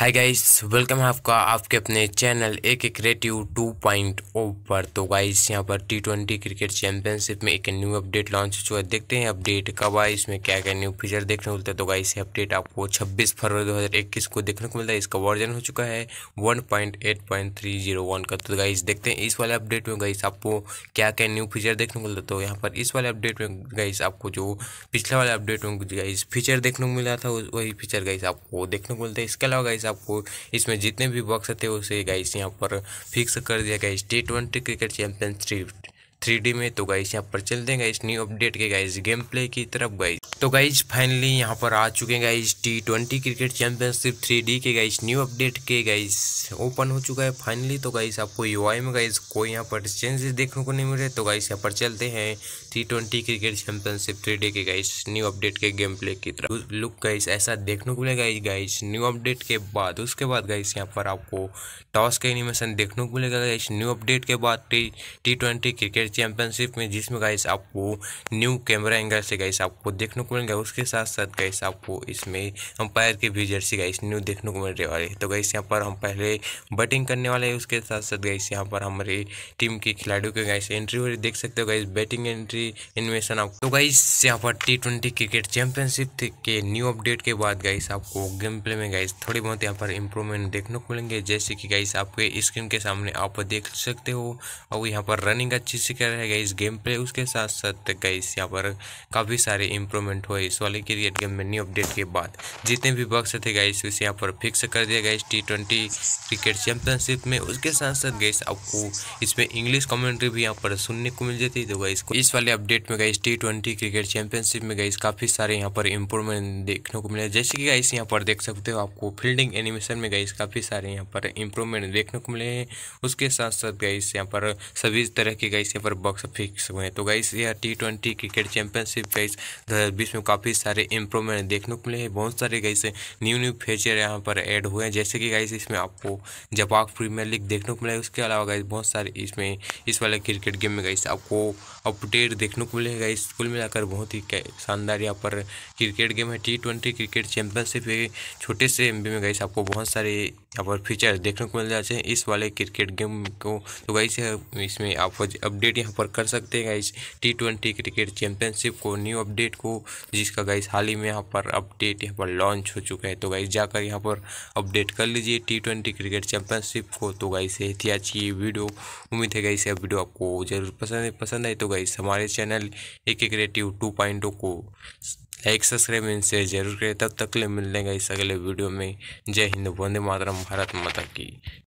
hi guys welcome है आपका आपके अपने channel A K creative two point ओ पर तो गाइस यहाँ पर टी ट्वेंटी क्रिकेट चैंपियनशिप में एक न्यू अपडेट लॉन्च हो चुका है देखते हैं अपडेट कब आए इसमें क्या क्या न्यू फीचर देखने को मिलता है तो गाइस ये अपडेट आपको 26 फरवरी 2021 को देखने को मिलता है इसका वर्जन हो चुका है वन का तो गाइस देखते हैं इस वाले अपडेट में गाइस आपको क्या क्या न्यू फीचर देखने को मिलता है तो यहाँ पर इस वाले अपडेट में गाइस आपको जो पिछले वाले अपडेट में गाइस फीचर देखने को मिला था वही फीचर गाइस आपको देखने को मिलता है इसके अलावा गाइस आपको इसमें जितने भी बॉक्स थे उसे गाइस यहाँ पर फिक्स कर दिया गया T twenty cricket championship three में तो गाइस यहाँ पर चलते हैं गाइस न्यू अपडेट के गाइस गेम प्ले की तरफ गाइस तो गाइज फाइनली यहाँ पर आ चुके हैं guys T twenty cricket championship three D के गाइज न्यू अपडेट के गाइज ओपन हो चुका है फाइनली तो गाइज आपको यू में गाइज कोई यहाँ पर चेंजेस देखने को नहीं मिले तो गाइज यहाँ पर चलते हैं T twenty cricket championship three D के गाइज न्यू अपडेट के गेम प्ले की तरफ लुक गाइज ऐसा देखने को मिलेगा गाइज न्यू अपडेट के बाद उसके बाद गाइज यहाँ पर आपको टॉस का एनिमेशन देखने को मिलेगा गाइज न्यू अपडेट के बाद टी ट्वेंटी क्रिकेट चैंपियनशिप में जिसमें गाइस आपको न्यू कैमरा एंगल से गाइस आपको देखने को मिलेगा उसके साथ साथ गाइस आपको इसमें अंपायर के भी जर्सी गाइस न्यू देखने को मिलने है तो गाइस यहाँ पर हम पहले बैटिंग करने वाले हैं उसके साथ साथ गाइस यहाँ पर हमारे टीम के खिलाड़ियों के गाइस एंट्री वगैरह देख सकते हो गाइस बैटिंग एंट्री इन्वेशन आप तो गाइस यहाँ पर टी ट्वेंटी क्रिकेट चैंपियनशिप के न्यू अपडेट के बाद गाइस आपको गेम प्ले में गाइस थोड़ी बहुत यहाँ पर इंप्रूवमेंट देखने को मिलेंगे जैसे कि गाइस आपके स्क्रीन के सामने आप देख सकते हो और यहाँ पर रनिंग अच्छी से क्रिकेट है गई गेम प्ले उसके साथ साथ गई यहाँ पर काफ़ी सारे इंप्रूवमेंट हुए इस वाले क्रिकेट गेम में न्यू अपडेट के बाद जितने भी बक्स थे गई उसे यहाँ पर फिक्स कर दिया गया टी ट्वेंटी क्रिकेट चैंपियनशिप में उसके साथ साथ गई आपको इसमें इंग्लिश कमेंट्री भी यहाँ पर सुनने को मिल जाती तो गई इस वाले अपडेट में गई टी ट्वेंटी क्रिकेट चैंपियनशिप में गई काफ़ी सारे यहाँ पर इंप्रूवमेंट देखने को मिले जैसे कि गाइस यहाँ पर देख सकते हो आपको फील्डिंग एनिमेशन में गई काफ़ी सारे यहाँ पर इंप्रूवमेंट देखने को मिले हैं उसके साथ साथ गई यहाँ पर सभी तरह के गई यहाँ पर बॉक्स फिक्स हुए हैं तो गाइस यह T twenty cricket championship guys दो हज़ार बीस में काफ़ी सारे इंप्रूवमेंट देखने को मिले हैं बहुत सारे गाइस न्यू न्यू फीचर यहाँ पर ऐड हुए हैं जैसे कि गाइस इसमें आपको जपाक प्रीमियर लीग देखने को मिला है उसके अलावा गाइस बहुत सारे इसमें इस वाले क्रिकेट गेम में गाइस आपको अपडेट देखने को मिले गाइस कुल मिलाकर बहुत ही शानदार यहाँ पर क्रिकेट गेम है टी क्रिकेट चैंपियनशिप छोटे से एम में गाइस आपको बहुत सारे यहाँ पर फीचर देखने को मिल जाते हैं इस वाले क्रिकेट गेम को तो गाइस इसमें आपको अपडेट यहाँ पर कर सकते हैं guys T twenty cricket championship को न्यू अपडेट को जिसका गाइस हाल ही में यहाँ पर अपडेट यहाँ पर लॉन्च हो चुका है तो गाइस जाकर यहाँ पर अपडेट कर लीजिए टी ट्वेंटी क्रिकेट चैंपियनशिप को तो गाइस यही थी आज की वीडियो उम्मीद है गाइस यह वीडियो आपको जरूर पसंद है पसंद आई तो गाइस हमारे channel A K creative two point को लाइक सब्सक्राइब इन शेयर जरूर करें तब तक के लिए मिल लेंगे इस अगले वीडियो में जय हिंद वंदे मातरम भारत माता की